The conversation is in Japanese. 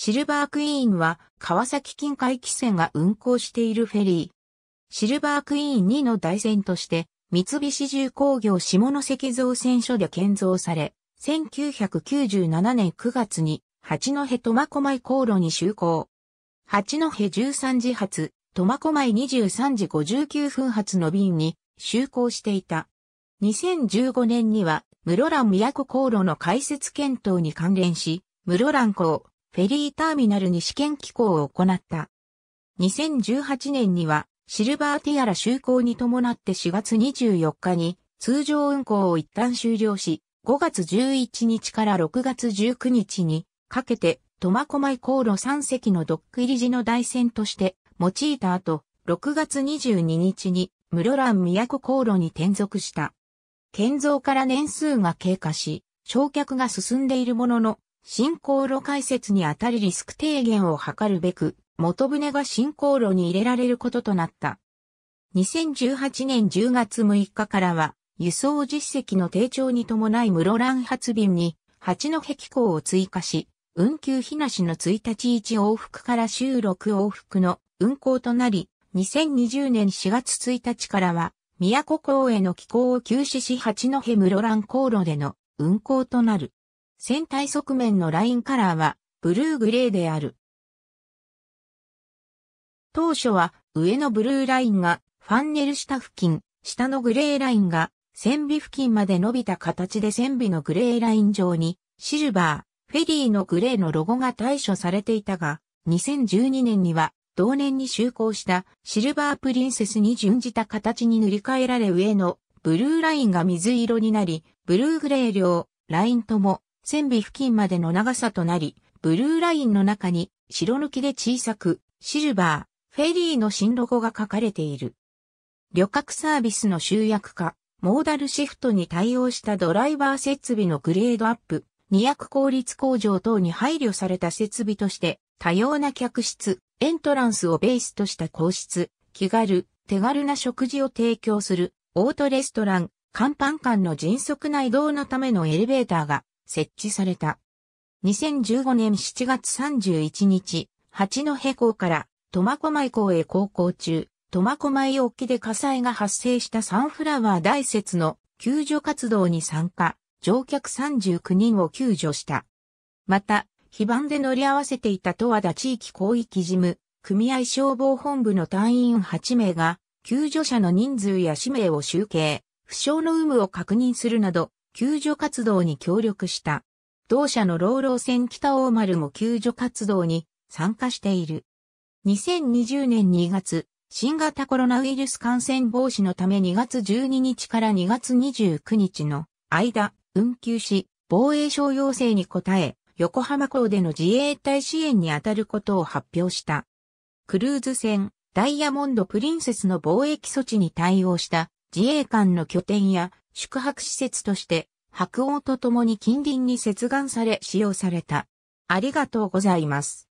シルバークイーンは川崎近海汽船が運航しているフェリー。シルバークイーン2の大船として、三菱重工業下関造船所で建造され、1997年9月に八戸苫小牧航路に就航。八戸13時発、苫小牧23時59分発の便に就航していた。2015年には室蘭都航路の開設検討に関連し、室蘭港、フェリーターミナルに試験機構を行った。2018年にはシルバーティアラ就航に伴って4月24日に通常運行を一旦終了し、5月11日から6月19日にかけて苫小牧航路3隻のドック入り時の台船として用いた後、6月22日に室蘭宮古航路に転属した。建造から年数が経過し、焼却が進んでいるものの、進行路解説にあたりリスク低減を図るべく、元船が進行路に入れられることとなった。2018年10月6日からは、輸送実績の低調に伴い室蘭発便に、八戸機構を追加し、運休日なしの1日1往復から週6往復の運行となり、2020年4月1日からは、宮古港への寄港を休止し八戸室蘭航路での運行となる。船体側面のラインカラーはブルーグレーである。当初は上のブルーラインがファンネル下付近、下のグレーラインが船尾付近まで伸びた形で船尾のグレーライン上にシルバー、フェリーのグレーのロゴが対処されていたが、2012年には同年に就航したシルバープリンセスに準じた形に塗り替えられ上のブルーラインが水色になり、ブルーグレー両ラインとも線尾付近までの長さとなり、ブルーラインの中に白抜きで小さく、シルバー、フェリーの新ロゴが書かれている。旅客サービスの集約化、モーダルシフトに対応したドライバー設備のグレードアップ、二役効率向上等に配慮された設備として、多様な客室、エントランスをベースとした皇室、気軽、手軽な食事を提供する、オートレストラン、甲板間の迅速な移動のためのエレベーターが設置された。2015年7月31日、八戸港から苫小牧港へ航行中、苫小牧沖で火災が発生したサンフラワー大雪の救助活動に参加、乗客39人を救助した。また、非番で乗り合わせていた十和田地域広域事務、組合消防本部の隊員8名が、救助者の人数や氏名を集計、負傷の有無を確認するなど、救助活動に協力した。同社の老老船北大丸も救助活動に参加している。2020年2月、新型コロナウイルス感染防止のため2月12日から2月29日の間、運休し、防衛省要請に応え、横浜港での自衛隊支援に当たることを発表した。クルーズ船、ダイヤモンド・プリンセスの貿易措置に対応した自衛官の拠点や宿泊施設として、白王と共に近隣に接岸され使用された。ありがとうございます。